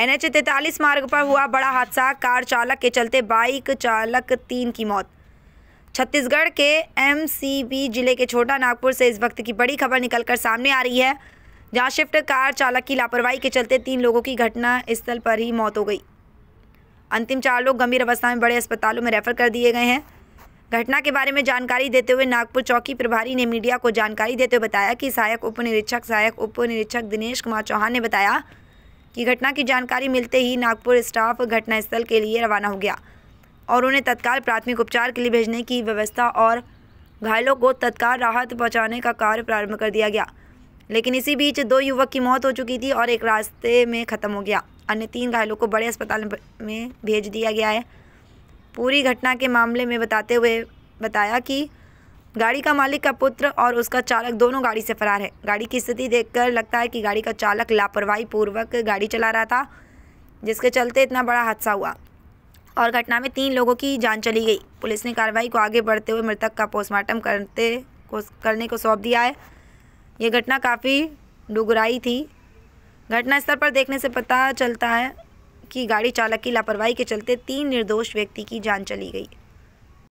NH तैतालीस मार्ग पर हुआ बड़ा हादसा कार चालक के चलते बाइक चालक तीन की मौत छत्तीसगढ़ के एमसीबी जिले के छोटा नागपुर से इस वक्त की बड़ी खबर निकलकर सामने आ रही है जहां शिफ्ट कार चालक की लापरवाही के चलते तीन लोगों की घटना स्थल पर ही मौत हो गई अंतिम चार लोग गंभीर अवस्था में बड़े अस्पतालों में रेफर कर दिए गए हैं घटना के बारे में जानकारी देते हुए नागपुर चौकी प्रभारी ने मीडिया को जानकारी देते हुए बताया कि सहायक उप निरीक्षक सहायक उप निरीक्षक दिनेश कुमार चौहान ने बताया कि घटना की जानकारी मिलते ही नागपुर स्टाफ घटनास्थल के लिए रवाना हो गया और उन्हें तत्काल प्राथमिक उपचार के लिए भेजने की व्यवस्था और घायलों को तत्काल राहत पहुँचाने का कार्य प्रारंभ कर दिया गया लेकिन इसी बीच दो युवक की मौत हो चुकी थी और एक रास्ते में ख़त्म हो गया अन्य तीन घायलों को बड़े अस्पताल में भेज दिया गया है पूरी घटना के मामले में बताते हुए बताया कि गाड़ी का मालिक का पुत्र और उसका चालक दोनों गाड़ी से फरार है गाड़ी की स्थिति देखकर लगता है कि गाड़ी का चालक लापरवाही पूर्वक गाड़ी चला रहा था जिसके चलते इतना बड़ा हादसा हुआ और घटना में तीन लोगों की जान चली गई पुलिस ने कार्रवाई को आगे बढ़ते हुए मृतक का पोस्टमार्टम करते को करने को सौंप दिया है ये घटना काफ़ी डुगराई थी घटनास्थल पर देखने से पता चलता है कि गाड़ी चालक की लापरवाही के चलते तीन निर्दोष व्यक्ति की जान चली गई